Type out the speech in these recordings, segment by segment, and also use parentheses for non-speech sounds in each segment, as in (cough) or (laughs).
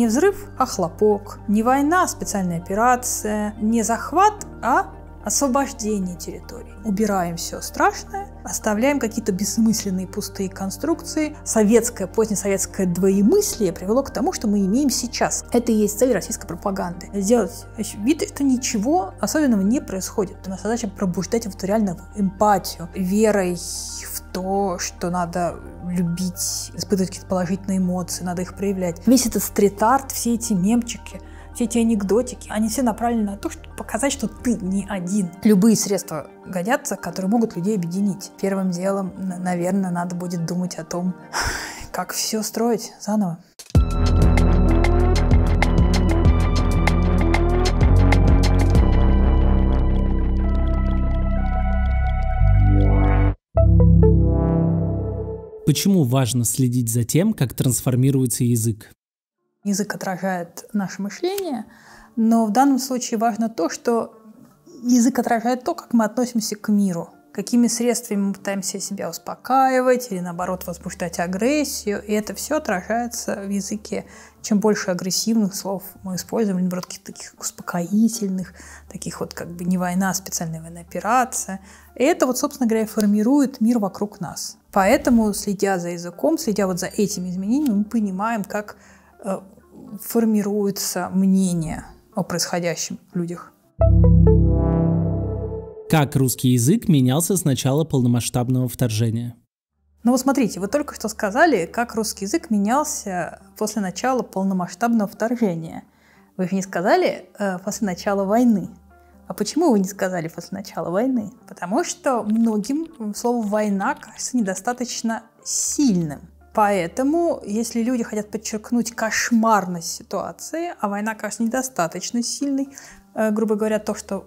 Не взрыв, а хлопок. Не война, а специальная операция. Не захват, а освобождение территории. Убираем все страшное, оставляем какие-то бессмысленные пустые конструкции. Советское, позднесоветское двоемыслие привело к тому, что мы имеем сейчас. Это и есть цель российской пропаганды. Сделать вид, что ничего особенного не происходит. Наша задача пробуждать вот реально эмпатию, верой то, что надо любить, испытывать какие-то положительные эмоции, надо их проявлять. Весь этот стрит-арт, все эти мемчики, все эти анекдотики, они все направлены на то, чтобы показать, что ты не один. Любые средства годятся, которые могут людей объединить. Первым делом, наверное, надо будет думать о том, (laughs) как все строить заново. Почему важно следить за тем, как трансформируется язык? Язык отражает наше мышление, но в данном случае важно то, что язык отражает то, как мы относимся к миру, какими средствами мы пытаемся себя успокаивать или, наоборот, возбуждать агрессию. И это все отражается в языке. Чем больше агрессивных слов мы используем, или, наоборот, каких-то таких успокоительных, таких вот как бы не война, а специальная военная операция. И это вот, собственно говоря, формирует мир вокруг нас. Поэтому, следя за языком, следя вот за этими изменениями, мы понимаем, как э, формируется мнение о происходящем в людях. Как русский язык менялся с начала полномасштабного вторжения? Ну вот смотрите, вы только что сказали, как русский язык менялся после начала полномасштабного вторжения. Вы же не сказали э, после начала войны. А почему вы не сказали после начала войны? Потому что многим слово «война» кажется недостаточно сильным. Поэтому, если люди хотят подчеркнуть кошмарность ситуации, а война кажется недостаточно сильной, э, грубо говоря, то, что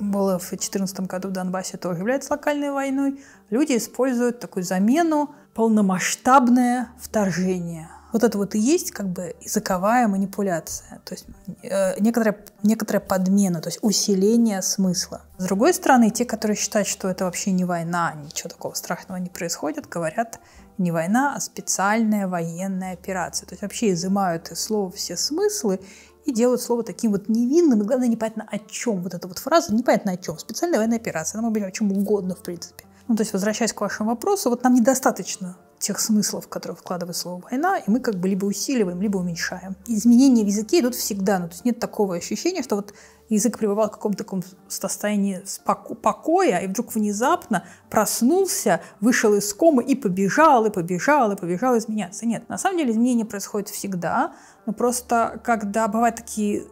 было в 2014 году в Донбассе, тоже является локальной войной, люди используют такую замену полномасштабное вторжение – вот это вот и есть как бы языковая манипуляция, то есть э, некоторая, некоторая подмена, то есть усиление смысла. С другой стороны, те, которые считают, что это вообще не война, ничего такого страшного не происходит, говорят, не война, а специальная военная операция. То есть вообще изымают из слова все смыслы и делают слово таким вот невинным, и главное, непонятно о чем вот эта вот фраза, непонятно о чем. Специальная военная операция, она может быть о чем угодно, в принципе. Ну, то есть, возвращаясь к вашему вопросу, вот нам недостаточно тех смыслов, которые вкладывает слово «война», и мы как бы либо усиливаем, либо уменьшаем. Изменения в языке идут всегда, ну, то есть нет такого ощущения, что вот язык пребывал в каком-то таком состоянии споко- покоя, и вдруг внезапно проснулся, вышел из комы и побежал, и побежал, и побежал изменяться. Нет, на самом деле изменения происходят всегда, но просто когда бывают такие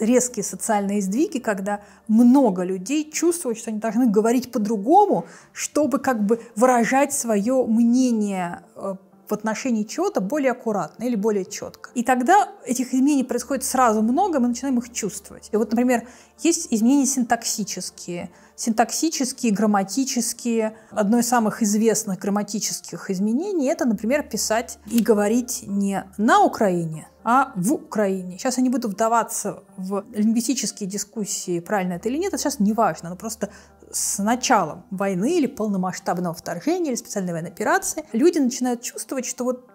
резкие социальные сдвиги, когда много людей чувствуют, что они должны говорить по-другому, чтобы как бы выражать свое мнение э, в отношении чего-то более аккуратно или более четко. И тогда этих изменений происходит сразу много, мы начинаем их чувствовать. И вот, например, есть изменения синтаксические – синтаксические, грамматические. Одно из самых известных грамматических изменений – это, например, писать и говорить не на Украине, а в Украине. Сейчас я не буду вдаваться в лингвистические дискуссии, правильно это или нет, это сейчас не важно, но ну, просто с началом войны или полномасштабного вторжения или специальной военной операции люди начинают чувствовать, что вот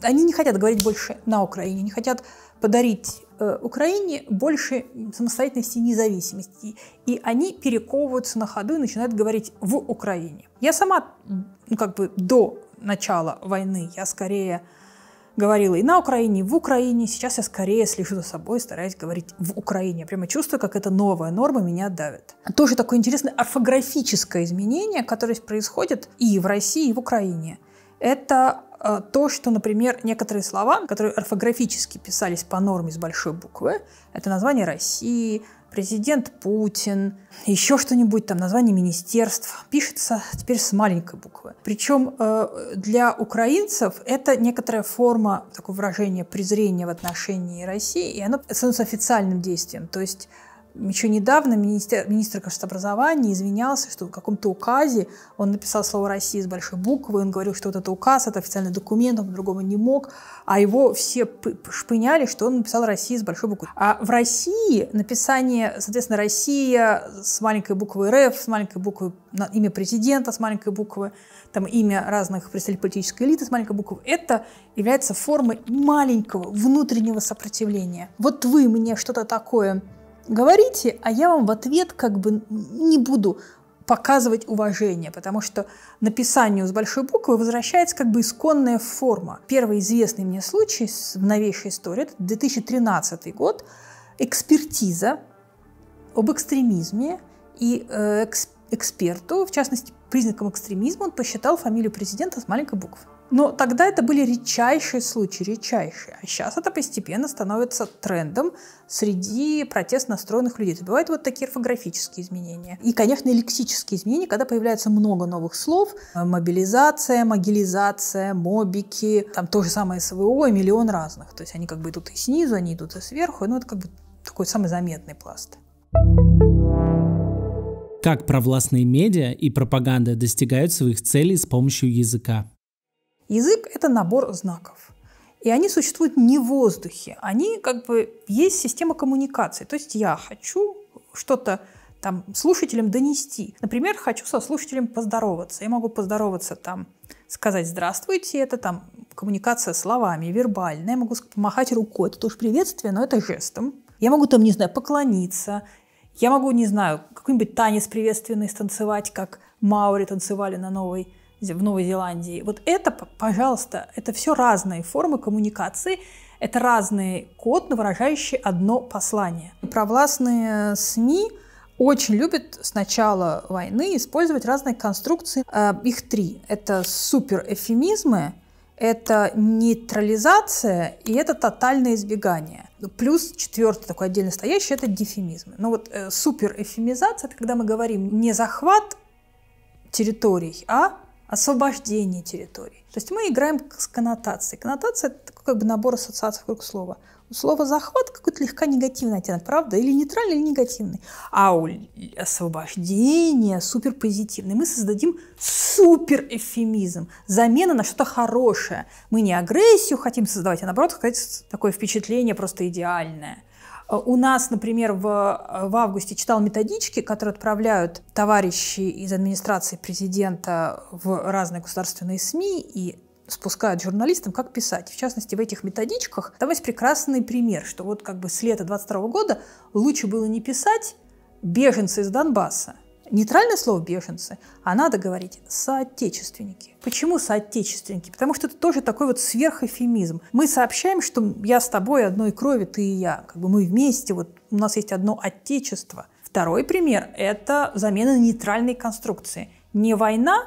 они не хотят говорить больше на Украине, не хотят подарить Э, Украине больше самостоятельности и независимости. И они перековываются на ходу и начинают говорить в Украине. Я сама, ну, как бы до начала войны, я скорее говорила и на Украине, и в Украине. Сейчас я скорее слежу за собой, стараюсь говорить в Украине. Я прямо чувствую, как эта новая норма меня давит. Тоже такое интересное орфографическое изменение, которое происходит и в России, и в Украине – это э, то, что, например, некоторые слова, которые орфографически писались по норме с большой буквы, это название России, президент Путин, еще что-нибудь там, название министерств, пишется теперь с маленькой буквы. Причем э, для украинцев это некоторая форма такого выражения презрения в отношении России, и оно становится официальным действием. То есть еще недавно министр, министр кажется, образования извинялся, что в каком-то указе он написал слово «Россия» с большой буквы, он говорил, что вот это указ, это официальный документ, он другого не мог, а его все шпыняли, что он написал «Россия» с большой буквы. А в России написание, соответственно, «Россия» с маленькой буквы «РФ», с маленькой буквы имя президента, с маленькой буквы, там имя разных представителей политической элиты с маленькой буквы, это является формой маленького внутреннего сопротивления. Вот вы мне что-то такое говорите, а я вам в ответ как бы не буду показывать уважение, потому что написанию с большой буквы возвращается как бы исконная форма. Первый известный мне случай в новейшей истории – это 2013 год, экспертиза об экстремизме, и э, эксперту, в частности, признаком экстремизма он посчитал фамилию президента с маленькой буквы. Но тогда это были редчайшие случаи, редчайшие. А сейчас это постепенно становится трендом среди протест настроенных людей. Это бывают вот такие орфографические изменения. И, конечно, и лексические изменения, когда появляется много новых слов. Мобилизация, могилизация, мобики, там то же самое СВО и миллион разных. То есть они как бы идут и снизу, они идут и сверху. Ну, это как бы такой самый заметный пласт. Как провластные медиа и пропаганда достигают своих целей с помощью языка? Язык – это набор знаков. И они существуют не в воздухе. Они как бы есть система коммуникации. То есть я хочу что-то там слушателям донести. Например, хочу со слушателем поздороваться. Я могу поздороваться там, сказать «здравствуйте», это там коммуникация словами, вербальная. Я могу помахать рукой, это тоже приветствие, но это жестом. Я могу там, не знаю, поклониться. Я могу, не знаю, какой-нибудь танец приветственный станцевать, как маори танцевали на новой в Новой Зеландии. Вот это, пожалуйста, это все разные формы коммуникации, это разный код, выражающий одно послание. Провластные э, СМИ очень любят с начала войны использовать разные конструкции. Э, их три. Это суперэфемизмы, это нейтрализация и это тотальное избегание. Плюс четвертый такой отдельно стоящий – это дефемизм. Но вот э, суперэфемизация – это когда мы говорим не захват территорий, а освобождение территорий. То есть мы играем с коннотацией. Коннотация – это такой как бы набор ассоциаций вокруг слова. У слова «захват» какой-то слегка негативный оттенок, правда? Или нейтральный, или негативный. А у освобождения суперпозитивный. Мы создадим суперэфемизм, замена на что-то хорошее. Мы не агрессию хотим создавать, а наоборот, сказать, такое впечатление просто идеальное – Э, у нас, например, в, э, в августе читал методички, которые отправляют товарищи из администрации президента в разные государственные СМИ, и спускают журналистам, как писать. В частности, в этих методичках там есть прекрасный пример, что вот как бы с лета 22 года лучше было не писать «беженцы из Донбасса», нейтральное слово «беженцы», а надо говорить «соотечественники». Почему «соотечественники»? Потому что это тоже такой вот сверхэфемизм. Мы сообщаем, что я с тобой одной крови, ты и я. Как бы мы вместе, вот у нас есть одно отечество. Второй пример – это замена нейтральной конструкции. Не война,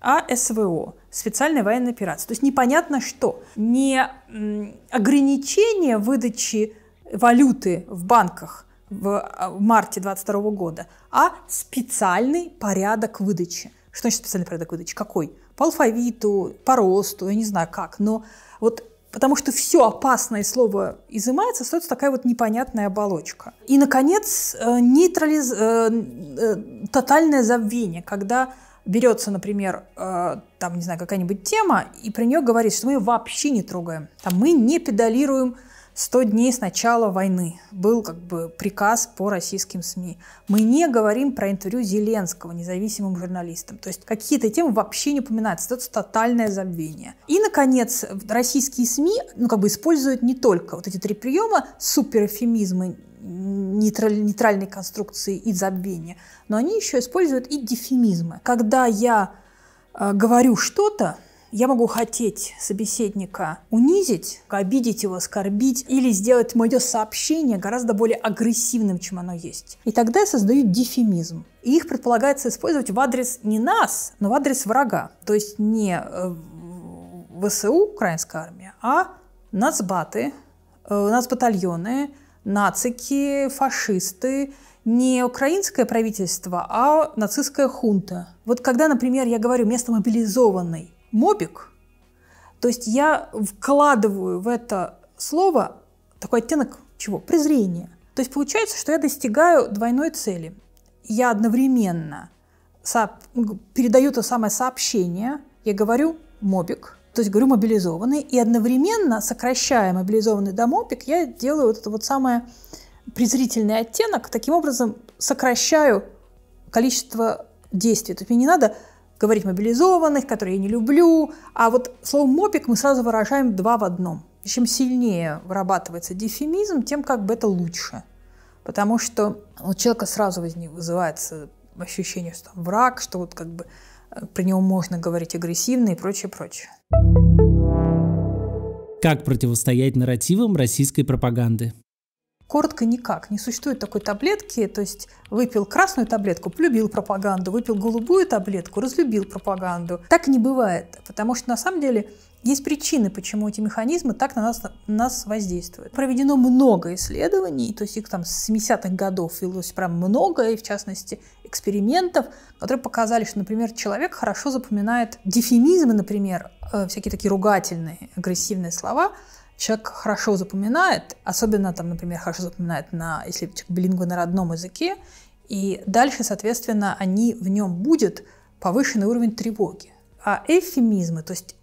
а СВО – специальная военная операция. То есть непонятно что. Не ограничение выдачи валюты в банках – а, в марте 2022 года, а специальный порядок выдачи. Что значит специальный порядок выдачи? Какой? По алфавиту, по росту, я не знаю как, но вот потому что все опасное слово изымается, остается такая вот непонятная оболочка. И, наконец, э, нейтрализ... Э, э, тотальное забвение, когда берется, например, э, там, не знаю, какая-нибудь тема, и про нее говорит, что мы ее вообще не трогаем. Там, мы не педалируем 100 дней с начала войны был как бы приказ по российским СМИ. Мы не говорим про интервью Зеленского независимым журналистам. То есть какие-то темы вообще не упоминаются. Это тотальное забвение. И, наконец, российские СМИ ну, как бы используют не только вот эти три приема суперэфемизмы, нейтраль, нейтральной конструкции и забвения, но они еще используют и дефемизмы. Когда я э, говорю что-то, я могу хотеть собеседника унизить, обидеть его, оскорбить или сделать мое сообщение гораздо более агрессивным, чем оно есть. И тогда я создаю дифемизм. И их предполагается использовать в адрес не нас, но в адрес врага. То есть не э, ВСУ, украинская армия, а нацбаты, э, нацбатальоны, нацики, фашисты, не украинское правительство, а нацистская хунта. Вот когда, например, я говорю «место мобилизованный», мобик. То есть я вкладываю в это слово такой оттенок чего? Презрения. То есть получается, что я достигаю двойной цели. Я одновременно передаю то самое сообщение, я говорю мобик, то есть говорю мобилизованный, и одновременно, сокращая мобилизованный до мобик, я делаю вот это вот самое презрительный оттенок, таким образом сокращаю количество действий. То есть мне не надо говорить мобилизованных, которые я не люблю. А вот слово «мопик» мы сразу выражаем два в одном. Чем сильнее вырабатывается дифемизм, тем как бы это лучше. Потому что у человека сразу вызывается ощущение, что там враг, что вот как бы э, про него можно говорить агрессивно и прочее, прочее. Как противостоять нарративам российской пропаганды? Коротко никак. Не существует такой таблетки. То есть выпил красную таблетку, полюбил пропаганду, выпил голубую таблетку, разлюбил пропаганду. Так не бывает. Потому что на самом деле есть причины, почему эти механизмы так на нас, на нас воздействуют. Проведено много исследований, то есть их там с 70-х годов велось прям много, и в частности экспериментов, которые показали, что, например, человек хорошо запоминает дефемизмы, например, э, всякие такие ругательные, агрессивные слова – человек хорошо запоминает, особенно там, например, хорошо запоминает на, если билингвы на родном языке, и дальше, соответственно, они в нем будет повышенный уровень тревоги. А эфемизмы, то есть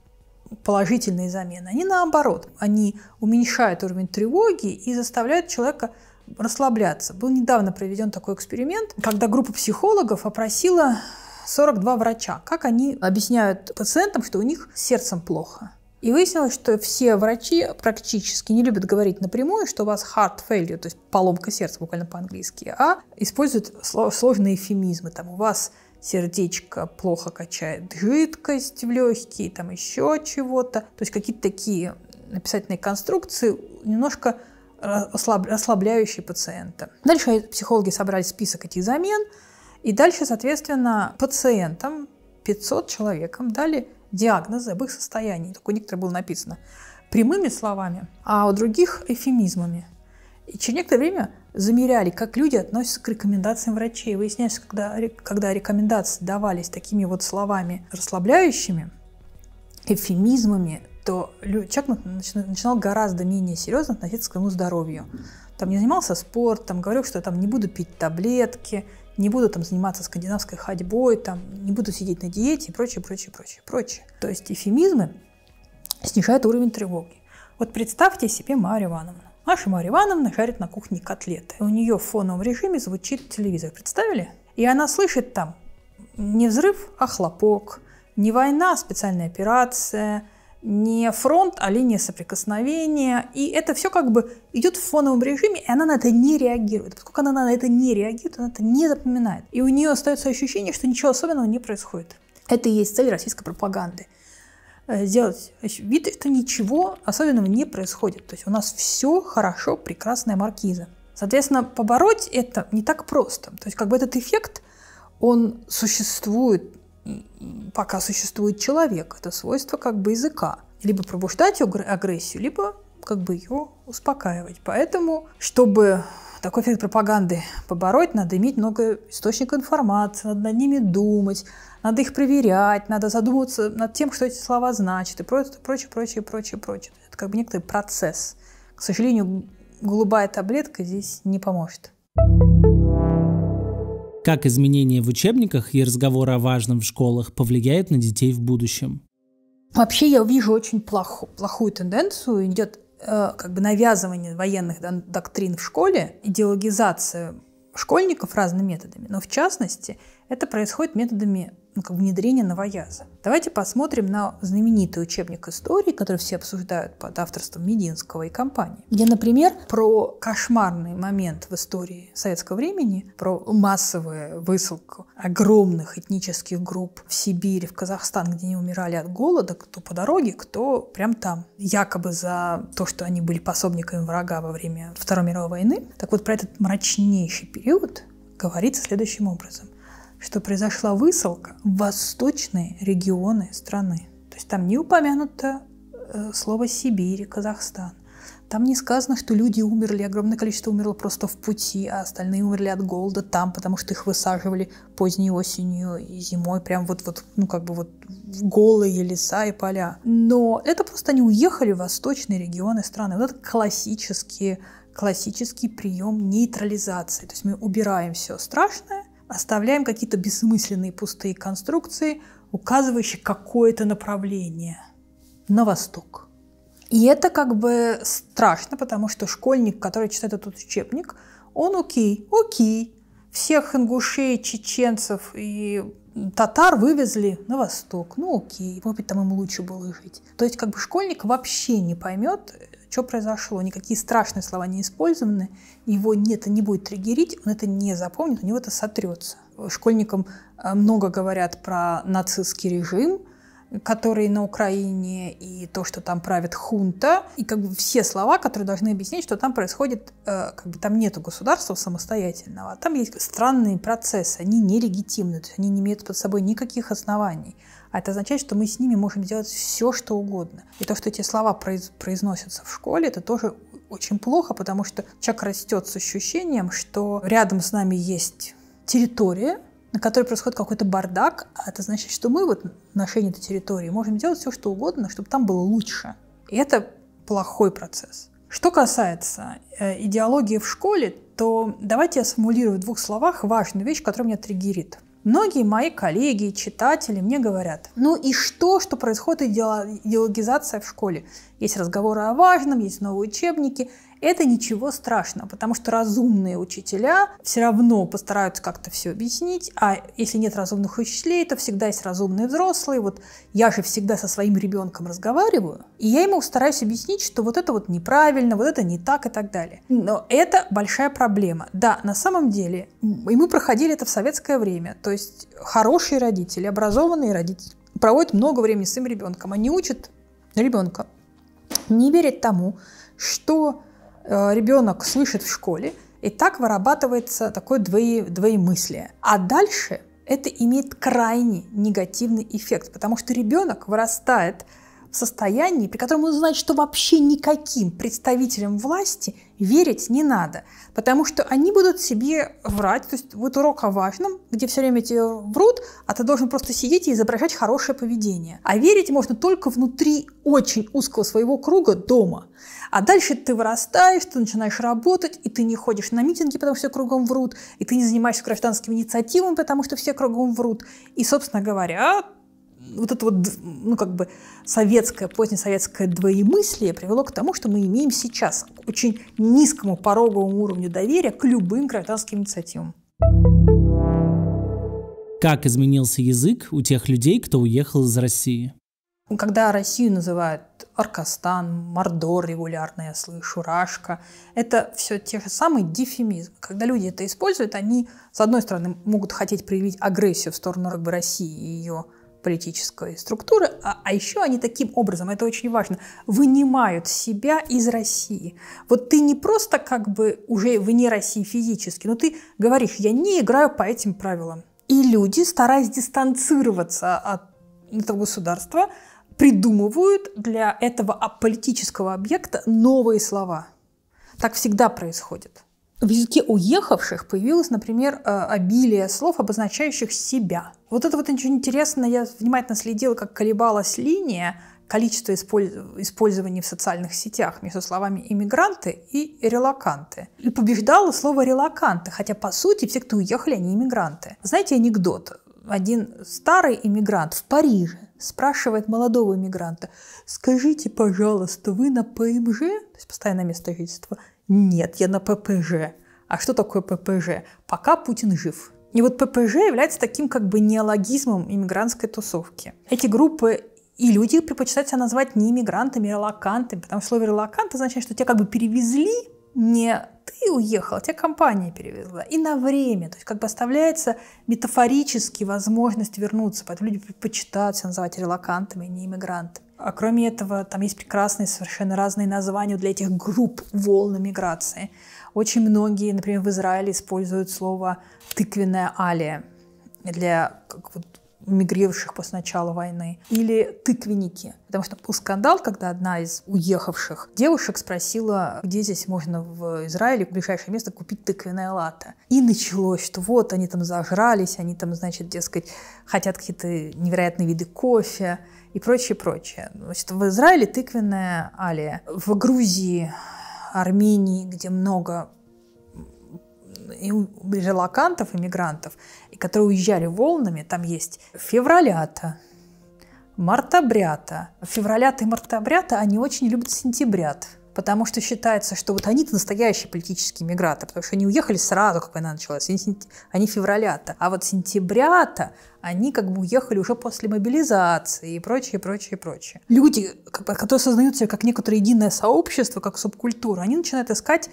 положительные замены, они наоборот, они уменьшают уровень тревоги и заставляют человека расслабляться. Был недавно проведен такой эксперимент, когда группа психологов опросила 42 врача, как они объясняют пациентам, что у них с сердцем плохо. И выяснилось, что все врачи практически не любят говорить напрямую, что у вас heart failure, то есть поломка сердца буквально по-английски, а используют сложные эфемизмы. Там у вас сердечко плохо качает жидкость в легкие, там еще чего-то. То есть какие-то такие написательные конструкции немножко ослабляющие пациента. Дальше психологи собрали список этих замен, и дальше, соответственно, пациентам, 500 человекам дали диагнозы, об их состоянии. Только у некоторых было написано прямыми словами, а у других эфемизмами. И через некоторое время замеряли, как люди относятся к рекомендациям врачей. Выяснялось, когда, когда рекомендации давались такими вот словами расслабляющими, эфемизмами, то человек начинал гораздо менее серьезно относиться к своему здоровью. Там не занимался спортом, говорил, что там не буду пить таблетки – не буду там заниматься скандинавской ходьбой, там, не буду сидеть на диете и прочее, прочее, прочее, прочее. То есть эфемизмы снижают уровень тревоги. Вот представьте себе Марию Ивановну. Маша Марья Ивановна жарит на кухне котлеты. У нее в фоновом режиме звучит телевизор. Представили? И она слышит там не взрыв, а хлопок, не война, а специальная операция – не фронт, а линия соприкосновения. И это все как бы идет в фоновом режиме, и она на это не реагирует. Поскольку она на это не реагирует, она это не запоминает. И у нее остается ощущение, что ничего особенного не происходит. Это и есть цель российской пропаганды. Э, сделать вид, что ничего особенного не происходит. То есть у нас все хорошо, прекрасная маркиза. Соответственно, побороть это не так просто. То есть как бы этот эффект, он существует пока существует человек. Это свойство как бы языка. Либо пробуждать агрессию, либо как бы ее успокаивать. Поэтому, чтобы такой эффект пропаганды побороть, надо иметь много источников информации, надо над ними думать, надо их проверять, надо задумываться над тем, что эти слова значат и прочее, прочее, прочее, прочее, прочее. Это как бы некоторый процесс. К сожалению, голубая таблетка здесь не поможет. Thank you как изменения в учебниках и разговор о важном в школах повлияют на детей в будущем? Вообще я вижу очень плоху, плохую тенденцию. Идет э, как бы навязывание военных доктрин в школе, идеологизация школьников разными методами. Но в частности, это происходит методами ну, как внедрения новояза. Давайте посмотрим на знаменитый учебник истории, который все обсуждают под авторством Мединского и компании, где, например, про кошмарный момент в истории советского времени, про массовую высылку огромных этнических групп в Сибирь, в Казахстан, где они умирали от голода, кто по дороге, кто прям там, якобы за то, что они были пособниками врага во время Второй мировой войны. Так вот, про этот мрачнейший период говорится следующим образом – что произошла высылка в восточные регионы страны. То есть там не упомянуто э, слово Сибирь, Казахстан. Там не сказано, что люди умерли, огромное количество умерло просто в пути, а остальные умерли от голода там, потому что их высаживали поздней осенью и зимой, прям вот, вот ну как бы вот голые леса и поля. Но это просто они уехали в восточные регионы страны. Вот это классические классический прием нейтрализации. То есть мы убираем все страшное оставляем какие-то бессмысленные пустые конструкции, указывающие какое-то направление на восток. И это как бы страшно, потому что школьник, который читает этот учебник, он окей, окей, всех ингушей, чеченцев и татар вывезли на восток. Ну окей, может быть, там им лучше было жить. То есть как бы школьник вообще не поймет что произошло. Никакие страшные слова не использованы, его не, это не будет триггерить, он это не запомнит, у него это сотрется. Школьникам э, много говорят про нацистский режим, который на Украине, и то, что там правит хунта, и как бы все слова, которые должны объяснить, что там происходит, э, как бы там нету государства самостоятельного, а там есть странные процессы, они нелегитимны, то есть они не имеют под собой никаких оснований. А это означает, что мы с ними можем делать все, что угодно. И то, что эти слова произ- произносятся в школе, это тоже очень плохо, потому что человек растет с ощущением, что рядом с нами есть территория, на которой происходит какой-то бардак, а это значит, что мы вот на шее этой территории можем делать все, что угодно, чтобы там было лучше. И это плохой процесс. Что касается э, идеологии в школе, то давайте я сформулирую в двух словах важную вещь, которая меня триггерит – Многие мои коллеги читатели мне говорят, ну и что, что происходит идеологизация в школе? Есть разговоры о важном, есть новые учебники, это ничего страшного, потому что разумные учителя все равно постараются как-то все объяснить, а если нет разумных учителей, то всегда есть разумные взрослые. Вот я же всегда со своим ребенком разговариваю, и я ему стараюсь объяснить, что вот это вот неправильно, вот это не так и так далее. Но это большая проблема. Да, на самом деле, и мы проходили это в советское время, то есть хорошие родители, образованные родители проводят много времени с своим ребенком, они учат ребенка не верить тому, что Э, ребенок слышит в школе, и так вырабатывается такое двое, двоемыслие. А дальше это имеет крайне негативный эффект, потому что ребенок вырастает в состоянии, при котором он знает, что вообще никаким представителям власти верить не надо, потому что они будут себе врать. То есть вот урок о важном, где все время тебе врут, а ты должен просто сидеть и изображать хорошее поведение. А верить можно только внутри очень узкого своего круга дома. А дальше ты вырастаешь, ты начинаешь работать, и ты не ходишь на митинги, потому что все кругом врут, и ты не занимаешься гражданскими инициативами, потому что все кругом врут. И, собственно говоря, вот это вот, ну, как бы советское, позднесоветское двоемыслие привело к тому, что мы имеем сейчас к очень низкому пороговому уровню доверия к любым гражданским инициативам. Как изменился язык у тех людей, кто уехал из России? Когда Россию называют Аркастан, Мордор регулярно я слышу, Рашка, это все те же самые дефемизмы. Когда люди это используют, они, с одной стороны, могут хотеть проявить агрессию в сторону как бы, России и ее политической структуры, а, а еще они таким образом, это очень важно, вынимают себя из России. Вот ты не просто как бы уже вне России физически, но ты говоришь, я не играю по этим правилам. И люди, стараясь дистанцироваться от этого государства, придумывают для этого политического объекта новые слова. Так всегда происходит. В языке уехавших появилось, например, э, обилие слов, обозначающих себя – вот это вот очень интересно, я внимательно следила, как колебалась линия количества использ... использований в социальных сетях между словами «иммигранты» и «релаканты». И побеждало слово «релаканты», хотя, по сути, все, кто уехали, они иммигранты. Знаете анекдот? Один старый иммигрант в Париже спрашивает молодого иммигранта, «Скажите, пожалуйста, вы на ПМЖ?» То есть постоянное место жительства. «Нет, я на ППЖ». А что такое ППЖ? «Пока Путин жив». И вот ППЖ является таким как бы неологизмом иммигрантской тусовки. Эти группы и люди предпочитают себя назвать не иммигрантами, а релакантами, потому что слово релакант означает, что тебя как бы перевезли не ты уехал, тебя компания перевезла. И на время. То есть как бы оставляется метафорически возможность вернуться. Поэтому люди предпочитают себя называть релакантами, не иммигрантами. А кроме этого, там есть прекрасные совершенно разные названия для этих групп волн миграции. Очень многие, например, в Израиле используют слово «тыквенная алия» для как, вот, мигрировавших после начала войны, или тыквенники. Потому что был скандал, когда одна из уехавших девушек спросила, где здесь можно в Израиле, в ближайшее место, купить тыквенное лата. И началось, что вот они там зажрались, они там, значит, дескать, хотят какие-то невероятные виды кофе и прочее, прочее. Значит, в Израиле тыквенное алия, в Грузии, Армении, где много релакантов, иммигрантов, и которые уезжали волнами, там есть февралята, мартабрята. Февралята и мартабрята, они очень любят сентябрят, потому что считается, что вот они-то настоящие политические мигранты, потому что они уехали сразу, как война началась, они февралята. А вот сентябрята, они как бы уехали уже после мобилизации и прочее, прочее, прочее. Люди, которые сознают себя как некоторое единое сообщество, как субкультура, они начинают искать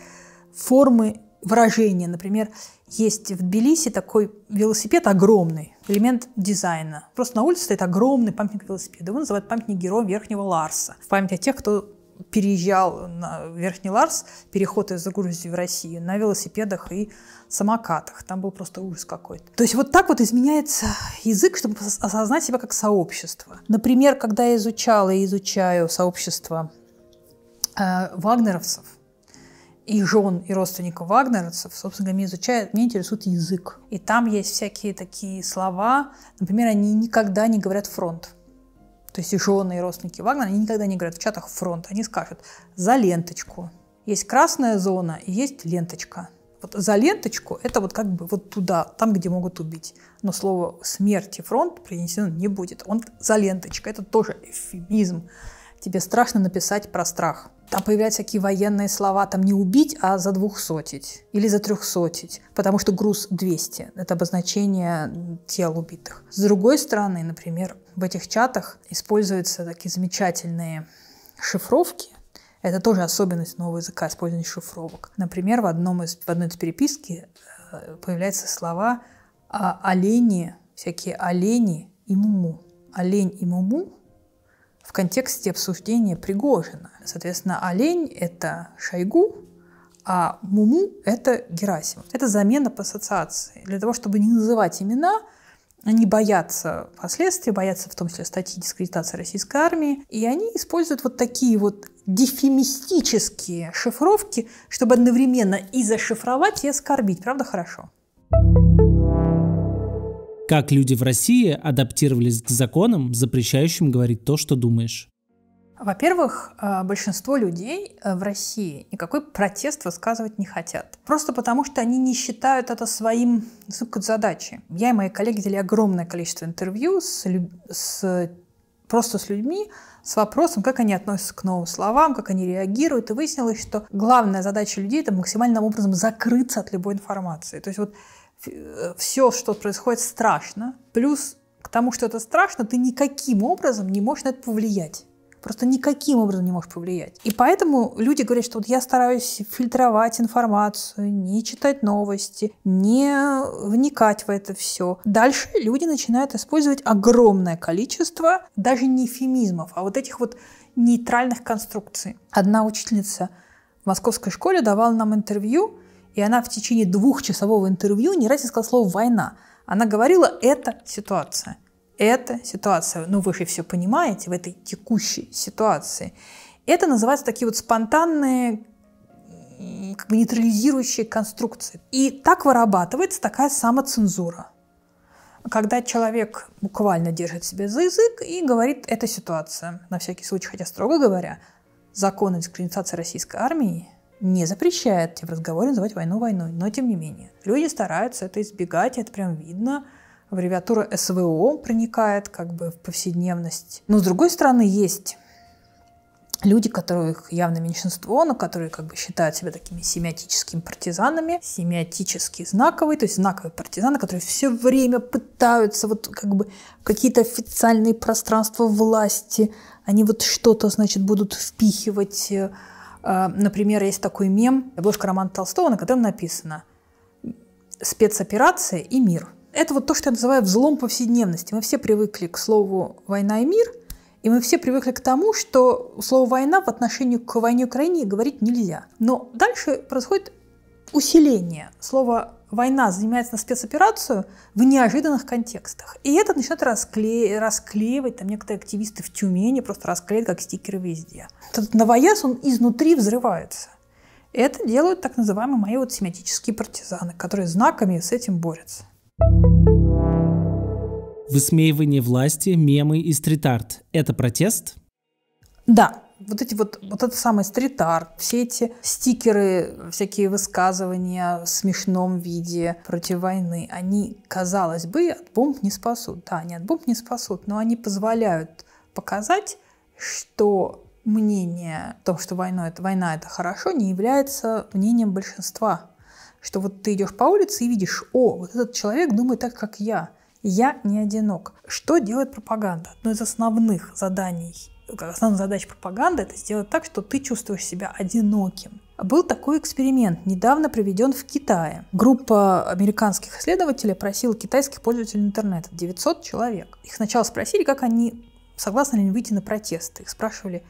формы выражение. Например, есть в Тбилиси такой велосипед огромный, элемент дизайна. Просто на улице стоит огромный памятник велосипеда. Его называют памятник героя Верхнего Ларса. В память о тех, кто переезжал на Верхний Ларс, переход из Грузии в Россию, на велосипедах и самокатах. Там был просто ужас какой-то. То есть вот так вот изменяется язык, чтобы осознать себя как сообщество. Например, когда я изучала и изучаю сообщество э, вагнеровцев, и жен, и родственников вагнеровцев, собственно, меня изучает, меня интересует язык. И там есть всякие такие слова. Например, они никогда не говорят «фронт». То есть и жены, и родственники Вагнера, они никогда не говорят в чатах «фронт». Они скажут «за ленточку». Есть красная зона и есть ленточка. Вот за ленточку – это вот как бы вот туда, там, где могут убить. Но слово «смерть» и «фронт» принесено не будет. Он за ленточкой. Это тоже эвфемизм тебе страшно написать про страх. Там появляются такие военные слова, там не убить, а за двухсотить или за трехсотить, потому что груз 200 – это обозначение тел убитых. С другой стороны, например, в этих чатах используются такие замечательные шифровки, это тоже особенность нового языка, использование шифровок. Например, в, одном из, в одной из переписки э, появляются слова «А «олени», всякие «олени» и «муму». «Олень» и «муму» в контексте обсуждения Пригожина. Соответственно, олень – это Шойгу, а Муму – это Герасим. Это замена по ассоциации. Для того, чтобы не называть имена, они боятся последствий, боятся в том числе статьи дискредитации российской армии, и они используют вот такие вот дефемистические шифровки, чтобы одновременно и зашифровать, и оскорбить. Правда, хорошо? Thank you как люди в России адаптировались к законам, запрещающим говорить то, что думаешь? Во-первых, э, большинство людей э, в России никакой протест высказывать не хотят. Просто потому, что они не считают это своим ну, задачей. Я и мои коллеги взяли огромное количество интервью с, с, просто с людьми, с вопросом, как они относятся к новым словам, как они реагируют. И выяснилось, что главная задача людей – это максимальным образом закрыться от любой информации. То есть вот Э, все, что происходит, страшно. Плюс к тому, что это страшно, ты никаким образом не можешь на это повлиять. Просто никаким образом не можешь повлиять. И поэтому люди говорят, что вот я стараюсь фильтровать информацию, не читать новости, не вникать в это все. Дальше люди начинают использовать огромное количество даже не эфемизмов, а вот этих вот нейтральных конструкций. Одна учительница в московской школе давала нам интервью, и она в течение двухчасового интервью не раз не сказала слово «война». Она говорила «это ситуация». Это ситуация. Ну, вы же все понимаете в этой текущей ситуации. Это называются такие вот спонтанные как бы нейтрализирующие конструкции. И так вырабатывается такая самоцензура. Когда человек буквально держит себе за язык и говорит "эта ситуация», на всякий случай, хотя строго говоря, закон о дискредитации российской армии не запрещает тебе в разговоре называть войну войной, но тем не менее. Люди стараются это избегать, и это прям видно. Аббревиатура СВО проникает как бы в повседневность. Но с другой стороны есть люди, которых явно меньшинство, но которые как бы считают себя такими семиотическими партизанами, семиотически знаковые, то есть знаковые партизаны, которые все время пытаются вот как бы какие-то официальные пространства власти, они вот что-то, значит, будут впихивать э, а, например, есть такой мем, обложка романа Толстого, на котором написано «Спецоперация и мир». Это вот то, что я называю взлом повседневности. Мы все привыкли к слову «война и мир», и мы все привыкли к тому, что слово «война» в отношении к войне Украине говорить нельзя. Но дальше происходит усиление. Слово война занимается на спецоперацию в неожиданных контекстах. И это начинает раскле... расклеивать, там некоторые активисты в Тюмени просто расклеят как стикеры везде. Этот новояз, он изнутри взрывается. это делают так называемые мои вот семиотические партизаны, которые знаками с этим борются. Высмеивание власти, мемы и стрит-арт – это протест? Да, вот эти вот, вот это самое стрит-арт, все эти стикеры, всякие высказывания в смешном виде против войны, они, казалось бы, от бомб не спасут. Да, они от бомб не спасут, но они позволяют показать, что мнение о том, что война, это, война это хорошо, не является мнением большинства. Что вот ты идешь по улице и видишь, о, вот этот человек думает так, как я. Я не одинок. Что делает пропаганда? Одно из основных заданий основная задача пропаганды – это сделать так, что ты чувствуешь себя одиноким. Был такой эксперимент, недавно проведен в Китае. Группа американских исследователей просила китайских пользователей интернета, 900 человек. Их сначала спросили, как они, согласны ли они выйти на протесты. Их спрашивали,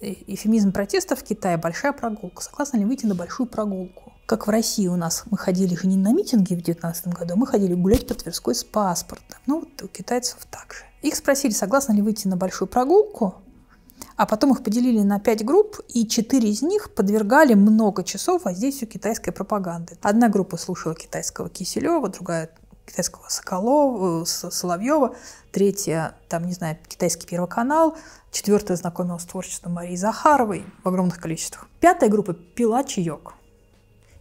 э, эфемизм протеста в Китае – большая прогулка. Согласны ли выйти на большую прогулку? как в России у нас мы ходили же не на митинги в 19 году, а мы ходили гулять по Тверской с паспортом. Ну, вот у китайцев так же. Их спросили, согласны ли выйти на большую прогулку, а потом их поделили на пять групп, и четыре из них подвергали много часов воздействию китайской пропаганды. Одна группа слушала китайского Киселева, другая китайского Соколова, э, Соловьева, третья, там, не знаю, китайский Первый канал, четвертая знакомилась с творчеством Марии Захаровой в огромных количествах. Пятая группа пила чаек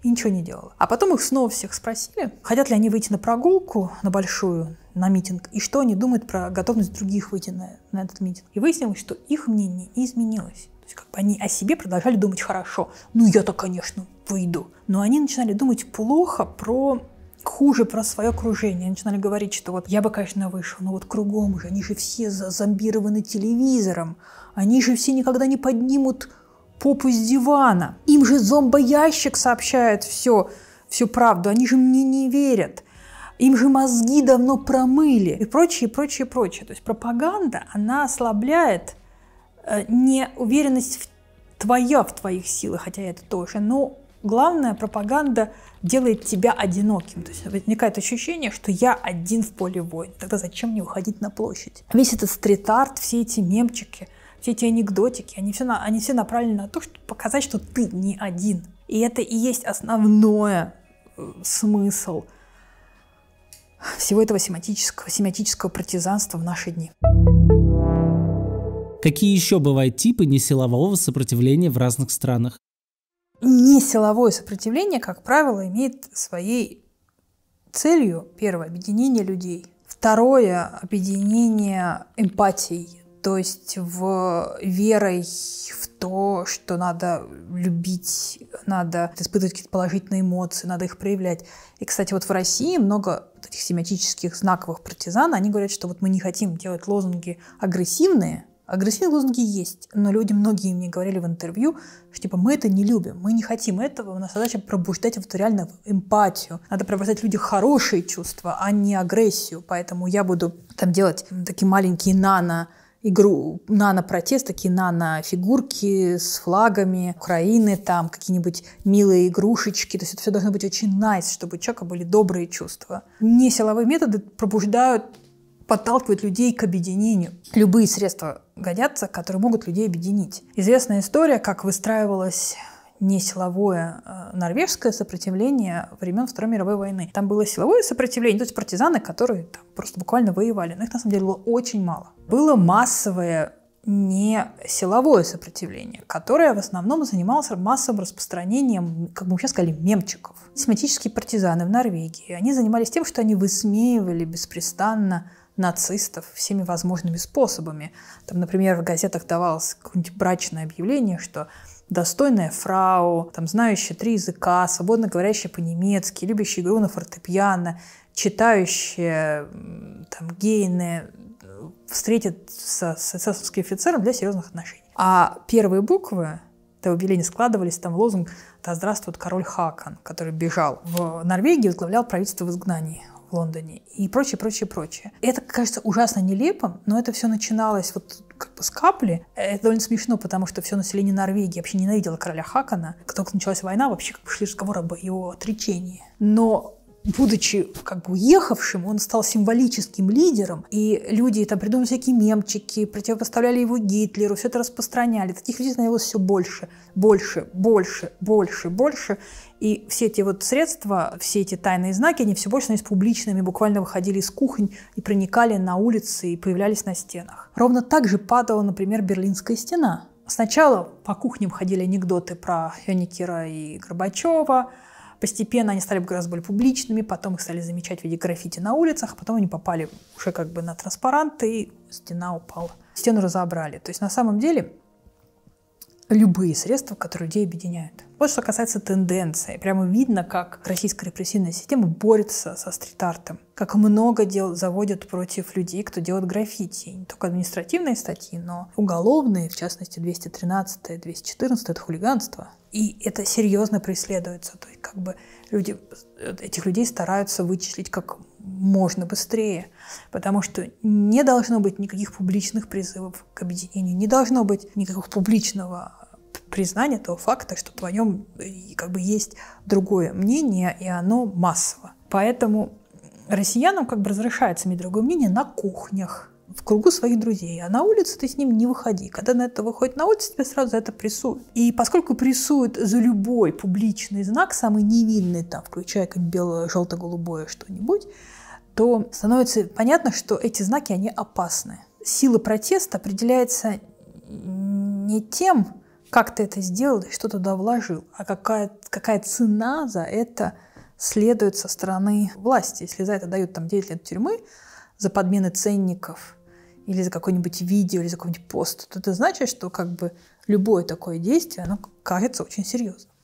и ничего не делала. А потом их снова всех спросили, хотят ли они выйти на прогулку, на большую, на митинг, и что они думают про готовность других выйти на, на этот митинг. И выяснилось, что их мнение не изменилось. То есть как бы они о себе продолжали думать хорошо. Ну я-то, конечно, выйду. Но они начинали думать плохо про хуже про свое окружение. начинали говорить, что вот я бы, конечно, вышел, но вот кругом же, они же все зомбированы телевизором, они же все никогда не поднимут попу с дивана. Им же зомбоящик сообщает все, всю правду. Они же мне не верят. Им же мозги давно промыли. И прочее, прочее, прочее. То есть пропаганда, она ослабляет э, неуверенность в твоя в твоих силах, хотя это тоже, но главное, пропаганда делает тебя одиноким. То есть возникает ощущение, что я один в поле войн. Тогда зачем мне выходить на площадь? Весь этот стрит-арт, все эти мемчики – все эти анекдотики, они все, на, они все направлены на то, чтобы показать, что ты не один. И это и есть основное э, смысл всего этого семантического, семантического партизанства в наши дни. Какие еще бывают типы несилового сопротивления в разных странах? Несиловое сопротивление, как правило, имеет своей целью, первое, объединение людей. Второе, объединение эмпатий то есть в верой в то, что надо любить, надо испытывать какие-то положительные эмоции, надо их проявлять. И, кстати, вот в России много этих семиотических знаковых партизан, они говорят, что вот мы не хотим делать лозунги агрессивные, Агрессивные лозунги есть, но люди многие мне говорили в интервью, что типа мы это не любим, мы не хотим этого, у нас задача пробуждать вот реально эмпатию. Надо пробуждать в людях хорошие чувства, а не агрессию. Поэтому я буду там делать такие маленькие нано игру нано-протест, такие нано-фигурки с флагами Украины, там какие-нибудь милые игрушечки. То есть это все должно быть очень nice, чтобы у человека были добрые чувства. Не силовые методы пробуждают подталкивают людей к объединению. Любые средства годятся, которые могут людей объединить. Известная история, как выстраивалась не силовое э, норвежское сопротивление времен Второй мировой войны. Там было силовое сопротивление, то есть партизаны, которые там просто буквально воевали. Но их на самом деле было очень мало. Было массовое не силовое сопротивление, которое в основном занималось массовым распространением, как бы мы сейчас сказали, мемчиков. Семантические партизаны в Норвегии, они занимались тем, что они высмеивали беспрестанно нацистов всеми возможными способами. Там, например, в газетах давалось какое-нибудь брачное объявление, что достойная фрау, там, знающая три языка, свободно говорящая по-немецки, любящая игру на фортепиано, читающая там, гейны, э, встретит с, с эсэсовским офицером для серьезных отношений. А первые буквы этого объявления складывались, там лозунг «Да здравствует король Хакан», который бежал в Норвегию возглавлял правительство в изгнании в Лондоне и прочее, прочее, прочее. Это кажется ужасно нелепым, но это все начиналось вот как бы с капли. Это довольно смешно, потому что все население Норвегии вообще ненавидело короля Хакона. Как только началась война, вообще как бы шли разговоры об его отречении. Но будучи как бы уехавшим, он стал символическим лидером, и люди там придумали всякие мемчики, противопоставляли его Гитлеру, все это распространяли. Таких людей становилось все больше, больше, больше, больше, больше. И все эти вот средства, все эти тайные знаки, они все больше становились публичными, буквально выходили из кухонь и проникали на улицы и появлялись на стенах. Ровно так же падала, например, Берлинская стена. Сначала по кухням ходили анекдоты про Йоникера и Горбачева, Постепенно они стали гораздо более публичными, потом их стали замечать в виде граффити на улицах, а потом они попали уже как бы на транспаранты, и стена упала. Стену разобрали. То есть на самом деле любые средства, которые людей объединяют. Вот что касается тенденции. Прямо видно, как российская репрессивная система борется со стрит-артом. Как много дел заводят против людей, кто делает граффити. Не только административные статьи, но уголовные, в частности 213 214 это хулиганство. И это серьезно преследуется. То есть как бы люди, э, этих людей стараются вычислить как можно быстрее, потому что не должно быть никаких публичных призывов к объединению, не должно быть никакого публичного признания того факта, что о нем как бы есть другое мнение, и оно массово. Поэтому россиянам как бы разрешается иметь другое мнение на кухнях, в кругу своих друзей, а на улицу ты с ним не выходи. Когда на это выходит на улицу, тебя сразу это прессуют. И поскольку прессуют за любой публичный знак, самый невинный там, включая как бело-желто-голубое что-нибудь, то становится понятно, что эти знаки, они опасны. Сила протеста определяется не тем, как ты это сделал и что туда вложил, а какая, какая цена за это следует со стороны власти. Если за это дают там 9 лет тюрьмы, за подмены ценников или за какое-нибудь видео, или за какой-нибудь пост, то это значит, что как бы любое такое действие, оно кажется очень серьезным.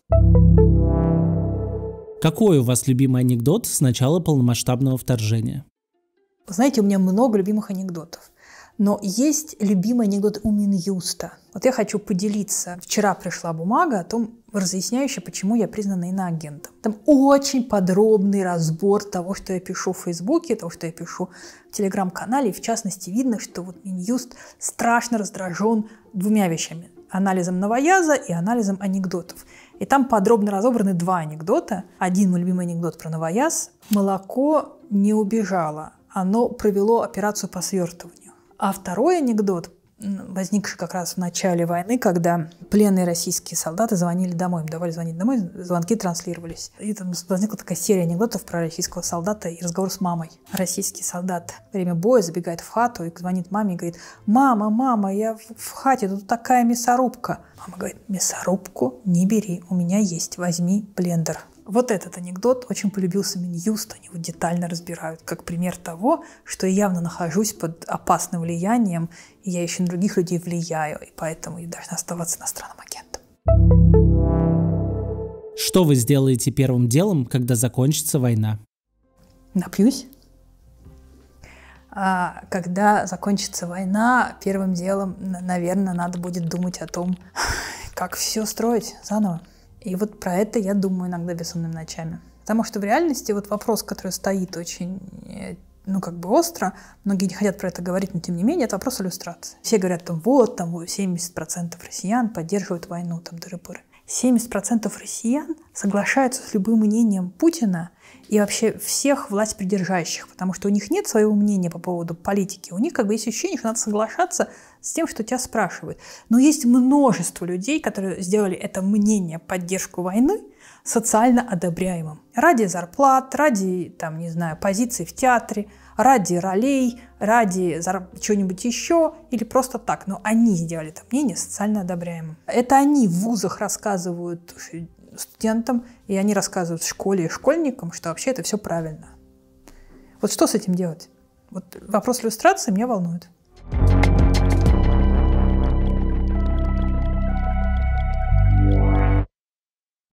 Какой у вас любимый анекдот с начала полномасштабного вторжения? Знаете, у меня много любимых анекдотов. Но есть любимый анекдот у Минюста. Вот я хочу поделиться. Вчера пришла бумага о том, разъясняющая, почему я признана иноагентом. Там очень подробный разбор того, что я пишу в Фейсбуке, того, что я пишу в Телеграм-канале. и В частности, видно, что вот Минюст страшно раздражен двумя вещами анализом новояза и анализом анекдотов. И там подробно разобраны два анекдота. Один мой любимый анекдот про новояз. Молоко не убежало, оно провело операцию по свертыванию. А второй анекдот возникший как раз в начале войны, когда пленные российские солдаты звонили домой, им давали звонить домой, звонки транслировались. И там возникла такая серия анекдотов про российского солдата и разговор с мамой. Российский солдат во время боя забегает в хату и звонит маме и говорит, «Мама, мама, я в хате, тут такая мясорубка». Мама говорит, «Мясорубку не бери, у меня есть, возьми блендер». Вот этот анекдот очень полюбился Минюст, они его детально разбирают, как пример того, что я явно нахожусь под опасным влиянием, и я еще на других людей влияю, и поэтому я должна оставаться иностранным агентом. Что вы сделаете первым делом, когда закончится война? Напьюсь. А когда закончится война, первым делом, наверное, надо будет думать о том, (laughs) как все строить заново. И вот про это я думаю иногда бессонными ночами. Потому что в реальности вот вопрос, который стоит очень э, ну, как бы остро, многие не хотят про это говорить, но тем не менее, это вопрос иллюстрации. Все говорят, там, вот, там, 70% россиян поддерживают войну, там, дыры-пыры. 70% россиян соглашаются с любым мнением Путина и вообще всех власть придержащих, потому что у них нет своего мнения по поводу политики. У них как бы есть ощущение, что надо соглашаться с тем, что тебя спрашивают. Но есть множество людей, которые сделали это мнение поддержку войны социально одобряемым. Ради зарплат, ради, там, не знаю, позиций в театре, ради ролей, ради зар... чего-нибудь еще или просто так. Но они сделали это мнение социально одобряемым. Это они в вузах рассказывают студентам, и они рассказывают в школе и школьникам, что вообще это все правильно. Вот что с этим делать? Вот вопрос иллюстрации меня волнует. thank you